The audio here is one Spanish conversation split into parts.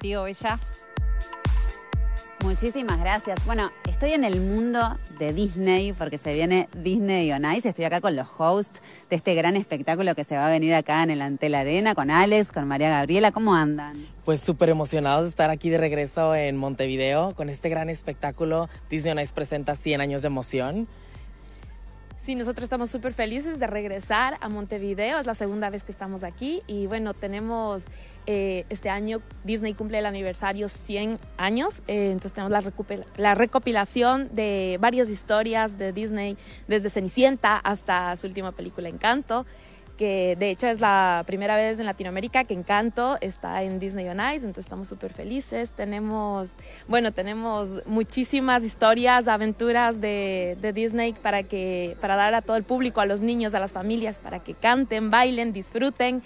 contigo, Muchísimas gracias. Bueno, estoy en el mundo de Disney porque se viene Disney on Ice. Estoy acá con los hosts de este gran espectáculo que se va a venir acá en el Antel Arena con Alex, con María Gabriela. ¿Cómo andan? Pues súper emocionados de estar aquí de regreso en Montevideo con este gran espectáculo. Disney on Ice presenta 100 años de emoción. Sí, nosotros estamos súper felices de regresar a Montevideo. Es la segunda vez que estamos aquí y bueno, tenemos eh, este año Disney cumple el aniversario 100 años, eh, entonces tenemos la, recopilación de varias historias de Disney desde Cenicienta hasta su última película Encanto que de hecho es la primera vez en Latinoamérica que Encanto está en Disney on Ice, entonces estamos súper felices. Tenemos, bueno, tenemos muchísimas historias, aventuras de, Disney para, que, para dar a todo el público, a los niños, a las familias, para que canten, bailen, disfruten.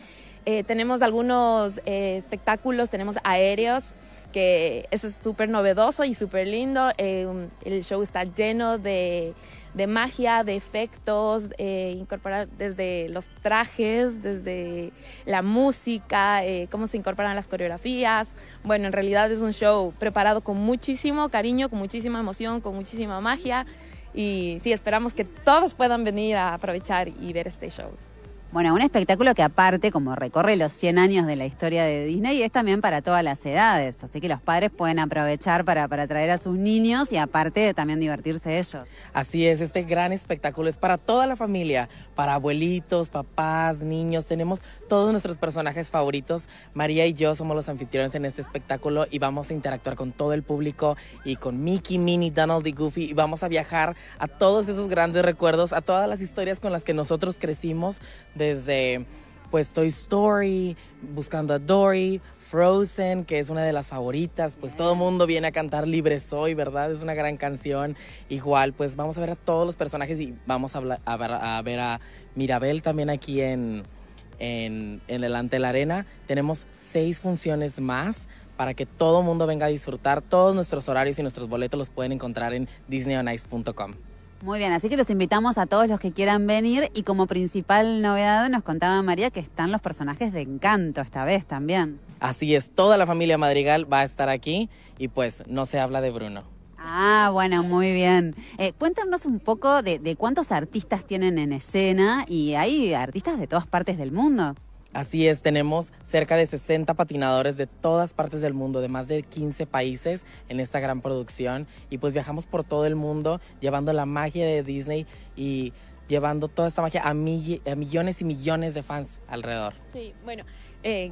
Eh, tenemos algunos eh, espectáculos, tenemos aéreos, que es súper novedoso y súper lindo. Eh, el show está lleno de de magia, de efectos, eh, incorporar desde los trajes, desde la música, eh, cómo se incorporan las coreografías. Bueno, en realidad es un show preparado con muchísimo cariño, con muchísima emoción, con muchísima magia y sí, esperamos que todos puedan venir a aprovechar y ver este show. Bueno, un espectáculo que aparte, como recorre los 100 años de la historia de Disney, es también para todas las edades, así que los padres pueden aprovechar para, para traer a sus niños y aparte también divertirse ellos. Así es, este gran espectáculo es para toda la familia, para abuelitos, papás, niños, tenemos todos nuestros personajes favoritos. María y yo somos los anfitriones en este espectáculo y vamos a interactuar con todo el público y con Mickey, Minnie, Donald y Goofy y vamos a viajar a todos esos grandes recuerdos, a todas las historias con las que nosotros crecimos desde pues Toy Story, buscando a Dory, Frozen, que es una de las favoritas, pues todo el mundo viene a cantar Libre Soy, ¿verdad? Es una gran canción. Igual, pues vamos a ver a todos los personajes y vamos a, ver, a Mirabel también aquí en, en, en el la Arena. Tenemos seis funciones más para que todo el mundo venga a disfrutar. Todos nuestros horarios y nuestros boletos los pueden encontrar en disneyonice.com. Muy bien, así que los invitamos a todos los que quieran venir y como principal novedad nos contaba María que están los personajes de encanto esta vez también. Así es, toda la familia Madrigal va a estar aquí y pues no se habla de Bruno. Ah, bueno, muy bien. Eh, cuéntanos un poco de cuántos artistas tienen en escena y hay artistas de todas partes del mundo. Así es, tenemos cerca de 60 patinadores de todas partes del mundo, de más de 15 países en esta gran producción. Y pues viajamos por todo el mundo llevando la magia de Disney y llevando toda esta magia a, millones y millones de fans alrededor. Sí, bueno, eh,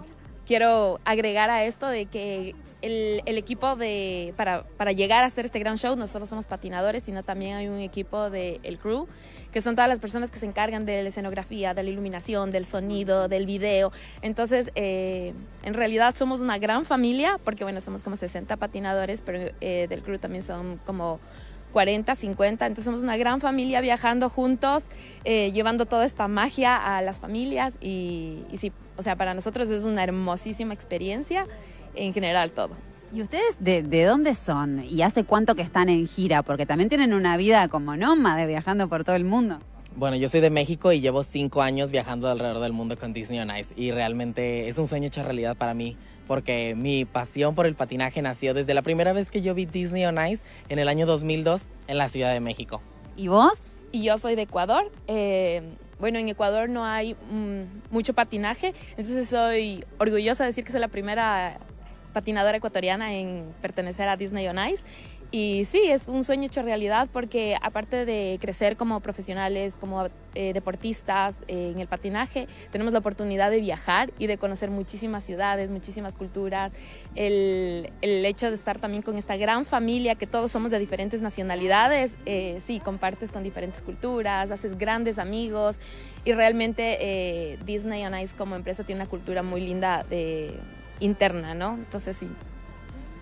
quiero agregar a esto de que el, equipo de para, para, llegar a hacer este gran show, no solo somos patinadores, sino también hay un equipo del el crew, que son todas las personas que se encargan de la escenografía, de la iluminación, del sonido, del video. Entonces, eh, en realidad somos una gran familia, porque bueno, somos como 60 patinadores, pero eh, del crew también son como 40, 50. Entonces somos una gran familia viajando juntos, eh, llevando toda esta magia a las familias y, sí, o sea, para nosotros es una hermosísima experiencia en general todo. ¿Y ustedes de, dónde son? ¿Y hace cuánto que están en gira? Porque también tienen una vida como de viajando por todo el mundo. Bueno, yo soy de México y llevo cinco años viajando alrededor del mundo con Disney on Ice y realmente es un sueño hecho realidad para mí porque mi pasión por el patinaje nació desde la primera vez que yo vi Disney on Ice en el año 2002 en la Ciudad de México. ¿Y vos? Y yo soy de Ecuador. Eh, bueno, en Ecuador no hay mm, mucho patinaje, entonces soy orgullosa de decir que soy la primera patinadora ecuatoriana en pertenecer a Disney on Ice y sí, es un sueño hecho realidad porque aparte de crecer como profesionales, como eh, deportistas eh, en el patinaje, tenemos la oportunidad de viajar y de conocer muchísimas ciudades, muchísimas culturas. El, hecho de estar también con esta gran familia, que todos somos de diferentes nacionalidades, eh, sí, compartes con diferentes culturas, haces grandes amigos y realmente Disney on Ice como empresa tiene una cultura muy linda interna, ¿no? Entonces sí,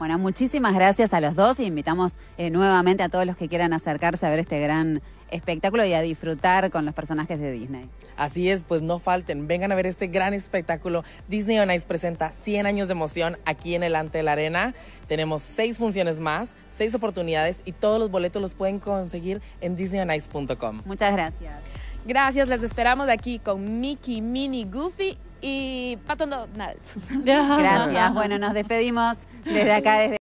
bueno, muchísimas gracias a los dos y invitamos eh, nuevamente a todos los que quieran acercarse a ver este gran espectáculo y a disfrutar con los personajes de Disney. Así es, pues no falten, vengan a ver este gran espectáculo. Disney on Ice presenta 100 años de emoción aquí en el Ante de la Arena. Tenemos seis funciones más, seis oportunidades y todos los boletos los pueden conseguir en disneyonice.com. Muchas gracias. Gracias, les esperamos aquí con Mickey, Minnie, Goofy y Pato Donald Gracias. Bueno, nos despedimos desde acá, desde.